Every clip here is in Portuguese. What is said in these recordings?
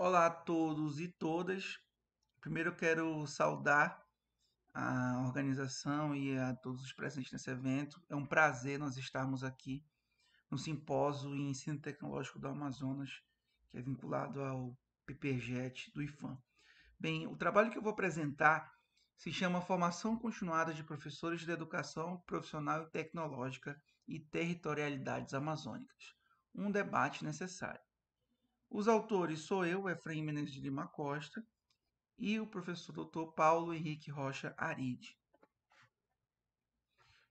Olá a todos e todas. Primeiro eu quero saudar a organização e a todos os presentes nesse evento. É um prazer nós estarmos aqui no simpósio em ensino tecnológico do Amazonas, que é vinculado ao PPGET do IFAM. Bem, o trabalho que eu vou apresentar se chama Formação Continuada de Professores de Educação Profissional e Tecnológica e Territorialidades Amazônicas. Um debate necessário. Os autores sou eu, Efraim Menes de Lima Costa, e o professor doutor Paulo Henrique Rocha Aride.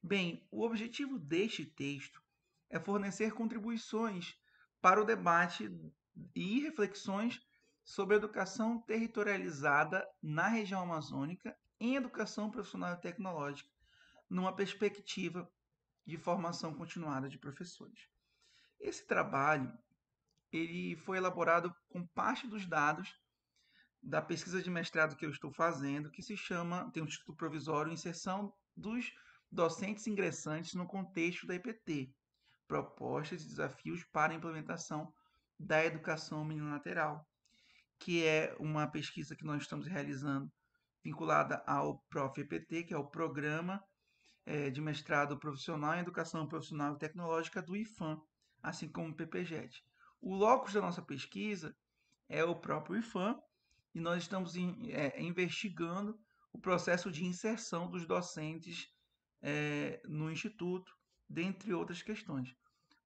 Bem, o objetivo deste texto é fornecer contribuições para o debate e reflexões sobre educação territorializada na região amazônica em educação profissional e tecnológica, numa perspectiva de formação continuada de professores. Esse trabalho ele foi elaborado com parte dos dados da pesquisa de mestrado que eu estou fazendo, que se chama, tem um título provisório, Inserção dos Docentes Ingressantes no Contexto da IPT, Propostas e Desafios para a Implementação da Educação Minilateral, que é uma pesquisa que nós estamos realizando vinculada ao prof IPT, que é o Programa é, de Mestrado Profissional em Educação Profissional e Tecnológica do IFAM, assim como o PPJET. O locus da nossa pesquisa é o próprio IFAM e nós estamos in, é, investigando o processo de inserção dos docentes é, no Instituto, dentre outras questões.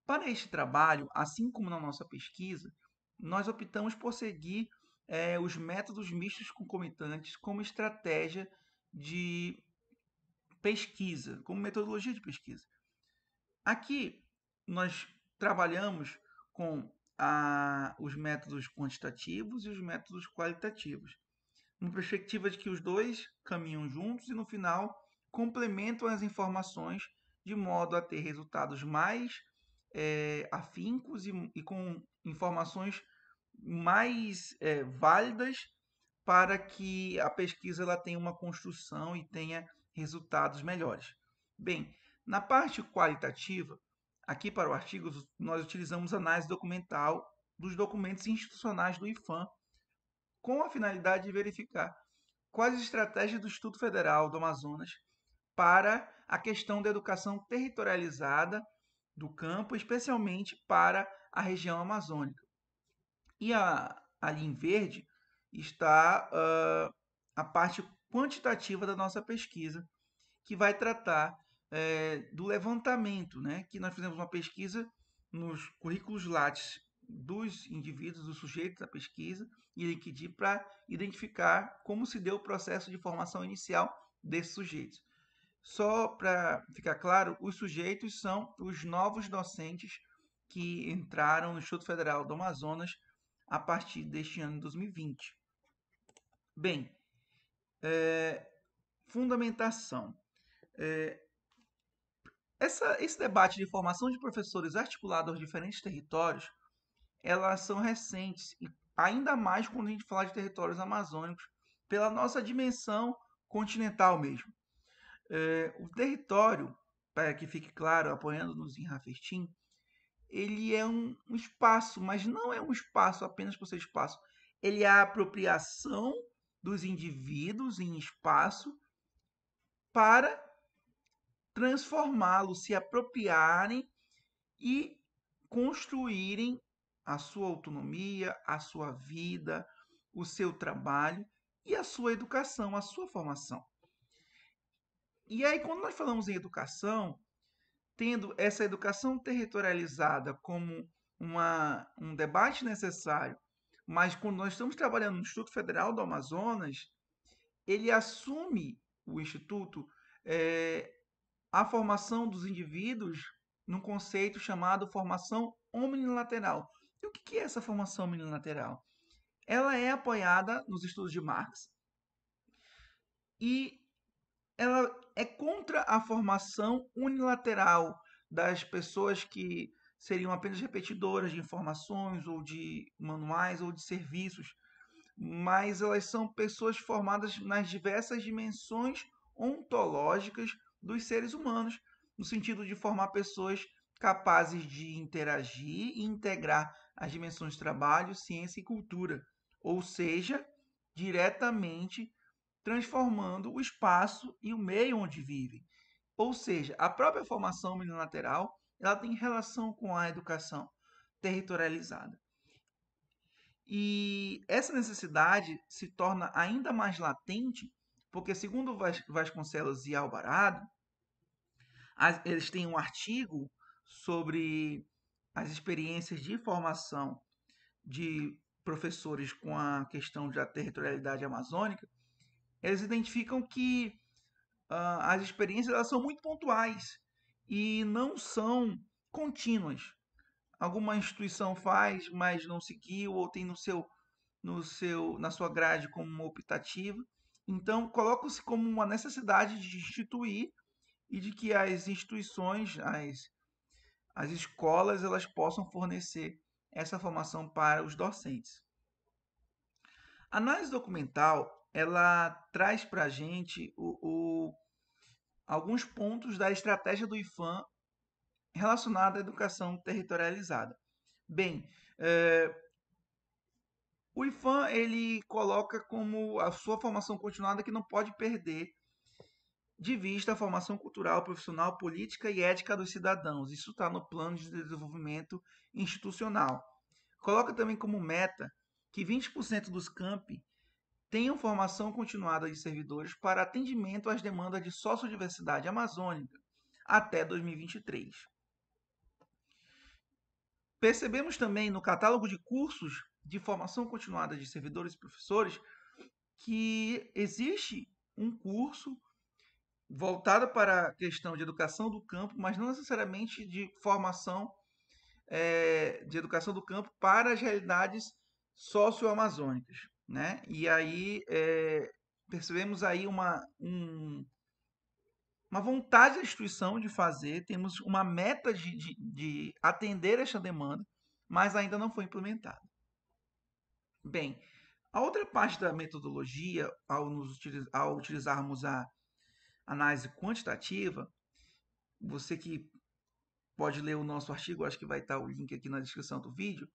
Para este trabalho, assim como na nossa pesquisa, nós optamos por seguir é, os métodos mistos concomitantes como estratégia de pesquisa, como metodologia de pesquisa. Aqui nós trabalhamos com a, os métodos quantitativos e os métodos qualitativos, numa perspectiva de que os dois caminham juntos e, no final, complementam as informações de modo a ter resultados mais é, afincos e, e, com informações mais é, válidas para que a pesquisa ela tenha uma construção e tenha resultados melhores. Bem, na parte qualitativa, Aqui, para o artigo, nós utilizamos análise documental dos documentos institucionais do IFAM, com a finalidade de verificar quais estratégias do Instituto Federal do Amazonas para a questão da educação territorializada do campo, especialmente para a região amazônica. E a, ali em verde está uh, a parte quantitativa da nossa pesquisa, que vai tratar é, do levantamento, né? que nós fizemos uma pesquisa nos currículos Lattes dos indivíduos, dos sujeitos da pesquisa e LinkedIn para identificar como se deu o processo de formação inicial desses sujeitos. Só para ficar claro, os sujeitos são os novos docentes que entraram no Instituto Federal do Amazonas a partir deste ano de 2020. Bem, é, fundamentação. É, essa, esse debate de formação de professores articulado aos diferentes territórios, elas são recentes, e ainda mais quando a gente fala de territórios amazônicos, pela nossa dimensão continental mesmo. É, o território, para que fique claro, apoiando-nos em Rafestim, ele é um, um espaço, mas não é um espaço apenas por ser espaço. Ele é a apropriação dos indivíduos em espaço para transformá-lo, se apropriarem e construírem a sua autonomia, a sua vida, o seu trabalho e a sua educação, a sua formação. E aí, quando nós falamos em educação, tendo essa educação territorializada como uma, um debate necessário, mas quando nós estamos trabalhando no Instituto Federal do Amazonas, ele assume o Instituto é, a formação dos indivíduos num conceito chamado formação omnilateral. E o que é essa formação omnilateral? Ela é apoiada nos estudos de Marx e ela é contra a formação unilateral das pessoas que seriam apenas repetidoras de informações ou de manuais ou de serviços, mas elas são pessoas formadas nas diversas dimensões ontológicas dos seres humanos, no sentido de formar pessoas capazes de interagir e integrar as dimensões de trabalho, ciência e cultura, ou seja, diretamente transformando o espaço e o meio onde vivem. Ou seja, a própria formação minilateral ela tem relação com a educação territorializada. E essa necessidade se torna ainda mais latente porque, segundo Vasconcelos e Alvarado, eles têm um artigo sobre as experiências de formação de professores com a questão da territorialidade amazônica, eles identificam que uh, as experiências elas são muito pontuais e não são contínuas. Alguma instituição faz, mas não seguiu ou tem no seu, no seu, na sua grade como optativa então, coloca se como uma necessidade de instituir e de que as instituições, as, as escolas, elas possam fornecer essa formação para os docentes. A análise documental ela traz para a gente o, o, alguns pontos da estratégia do IFAM relacionada à educação territorializada. Bem, eh, o IFAM ele coloca como a sua formação continuada que não pode perder de vista a formação cultural, profissional, política e ética dos cidadãos. Isso está no plano de desenvolvimento institucional. Coloca também como meta que 20% dos campi tenham formação continuada de servidores para atendimento às demandas de sociodiversidade amazônica até 2023. Percebemos também no catálogo de cursos de formação continuada de servidores e professores que existe um curso voltado para a questão de educação do campo, mas não necessariamente de formação é, de educação do campo para as realidades socioamazônicas. Né? E aí é, percebemos aí uma, um, uma vontade da instituição de fazer, temos uma meta de, de, de atender esta demanda, mas ainda não foi implementada. Bem, a outra parte da metodologia, ao, nos, ao utilizarmos a análise quantitativa, você que pode ler o nosso artigo, acho que vai estar o link aqui na descrição do vídeo,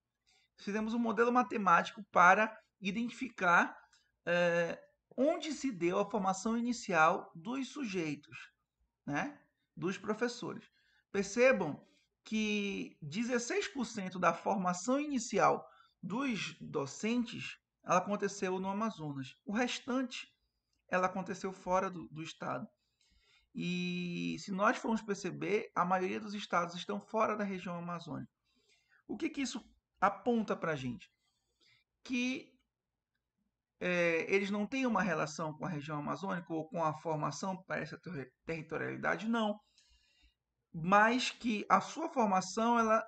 fizemos um modelo matemático para identificar é, onde se deu a formação inicial dos sujeitos, né, dos professores. Percebam que 16% da formação inicial dos docentes, ela aconteceu no Amazonas. O restante, ela aconteceu fora do, do estado. E se nós formos perceber, a maioria dos estados estão fora da região amazônica. O que, que isso aponta para a gente? Que é, eles não têm uma relação com a região amazônica ou com a formação para essa ter territorialidade, não. Mas que a sua formação, ela,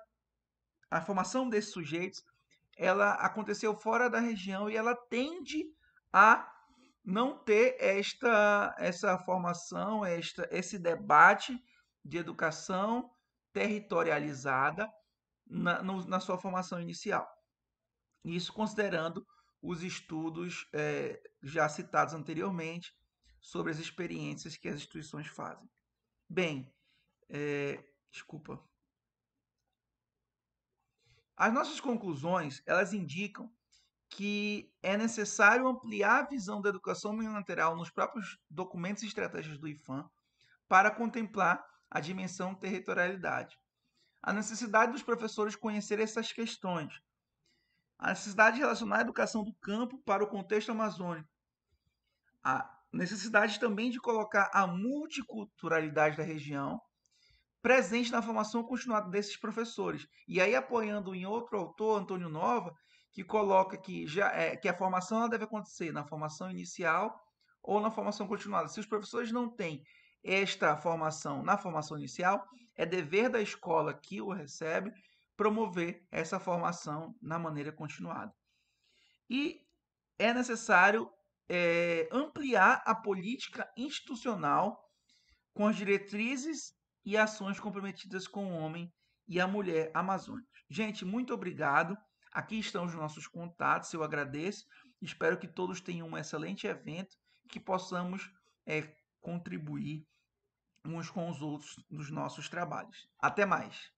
a formação desses sujeitos, ela aconteceu fora da região e ela tende a não ter esta essa formação, esta, esse debate de educação territorializada na, no, na sua formação inicial. Isso considerando os estudos é, já citados anteriormente sobre as experiências que as instituições fazem. Bem, é, desculpa, as nossas conclusões, elas indicam que é necessário ampliar a visão da educação unilateral nos próprios documentos e estratégias do IFAM para contemplar a dimensão territorialidade. A necessidade dos professores conhecer essas questões. A necessidade de relacionar a educação do campo para o contexto amazônico. A necessidade também de colocar a multiculturalidade da região presente na formação continuada desses professores. E aí, apoiando em outro autor, Antônio Nova, que coloca que, já, é, que a formação deve acontecer na formação inicial ou na formação continuada. Se os professores não têm esta formação na formação inicial, é dever da escola que o recebe promover essa formação na maneira continuada. E é necessário é, ampliar a política institucional com as diretrizes e ações comprometidas com o homem e a mulher amazônica. Gente, muito obrigado. Aqui estão os nossos contatos, eu agradeço. Espero que todos tenham um excelente evento, que possamos é, contribuir uns com os outros nos nossos trabalhos. Até mais!